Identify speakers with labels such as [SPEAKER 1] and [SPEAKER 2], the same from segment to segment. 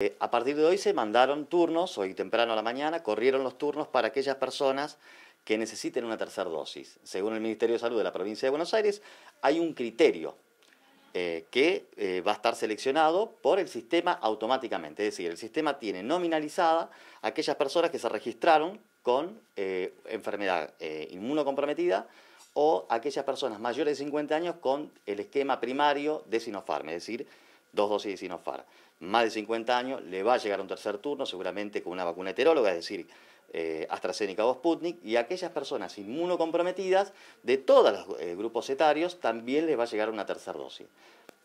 [SPEAKER 1] Eh, a partir de hoy se mandaron turnos, hoy temprano a la mañana, corrieron los turnos para aquellas personas que necesiten una tercera dosis. Según el Ministerio de Salud de la provincia de Buenos Aires, hay un criterio eh, que eh, va a estar seleccionado por el sistema automáticamente. Es decir, el sistema tiene nominalizada aquellas personas que se registraron con enfermedad inmunocomprometida o aquellas personas mayores de 50 años con el esquema primario de Sinopharm, es decir, dos dosis de Sinopharm, más de 50 años, le va a llegar un tercer turno, seguramente con una vacuna heteróloga, es decir, eh, AstraZeneca o Sputnik, y a aquellas personas inmunocomprometidas de todos los eh, grupos etarios también les va a llegar una tercera dosis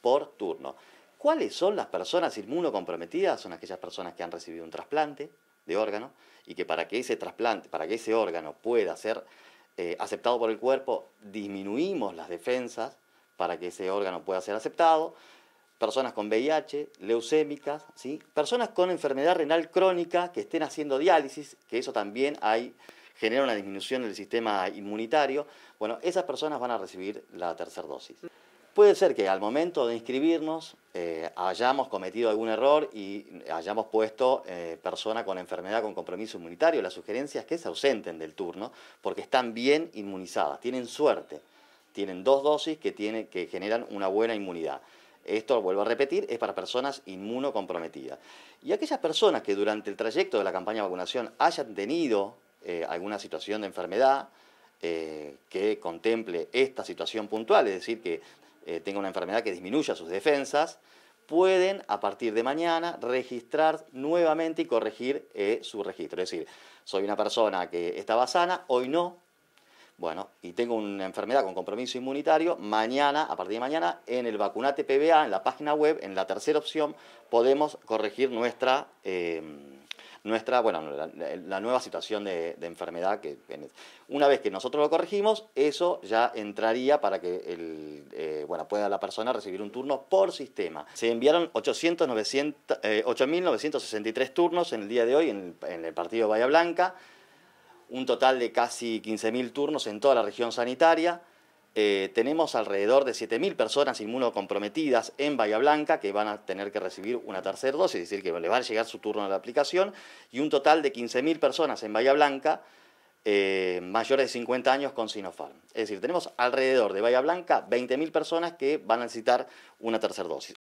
[SPEAKER 1] por turno. ¿Cuáles son las personas inmunocomprometidas? Son aquellas personas que han recibido un trasplante de órgano y que para que ese trasplante, para que ese órgano pueda ser eh, aceptado por el cuerpo, disminuimos las defensas para que ese órgano pueda ser aceptado personas con VIH, leucémicas, ¿sí? personas con enfermedad renal crónica que estén haciendo diálisis, que eso también hay, genera una disminución del sistema inmunitario. Bueno, esas personas van a recibir la tercera dosis. Puede ser que al momento de inscribirnos eh, hayamos cometido algún error y hayamos puesto personas eh, persona con enfermedad con compromiso inmunitario. La sugerencia es que se ausenten del turno porque están bien inmunizadas, tienen suerte, tienen dos dosis que, que generan una buena inmunidad. Esto, vuelvo a repetir, es para personas inmunocomprometidas. Y aquellas personas que durante el trayecto de la campaña de vacunación hayan tenido eh, alguna situación de enfermedad eh, que contemple esta situación puntual, es decir, que eh, tenga una enfermedad que disminuya sus defensas, pueden a partir de mañana registrar nuevamente y corregir su registro. Es decir, soy una persona que estaba sana, hoy no, bueno, y tengo una enfermedad con compromiso inmunitario, mañana, a partir de mañana, en el vacunate PBA, en la página web, en la tercera opción, podemos corregir nuestra, em, nuestra bueno, la, nueva situación de, enfermedad. Que, una vez que nosotros lo corregimos, eso ya entraría para que el, eh, bueno, pueda la persona recibir un turno por sistema. Se enviaron 8.963 eh, turnos en el día de hoy en el, en el partido Bahía Blanca un total de casi 15.000 turnos en toda la región sanitaria. Eh, tenemos alrededor de 7.000 personas inmunocomprometidas en Bahía Blanca que van a tener que recibir una tercera dosis, es decir, que les va a llegar su turno a la aplicación, y un total de 15.000 personas en Bahía Blanca eh, mayores de 50 años con Sinopharm. Es decir, tenemos alrededor de Bahía Blanca 20.000 personas que van a necesitar una tercera dosis.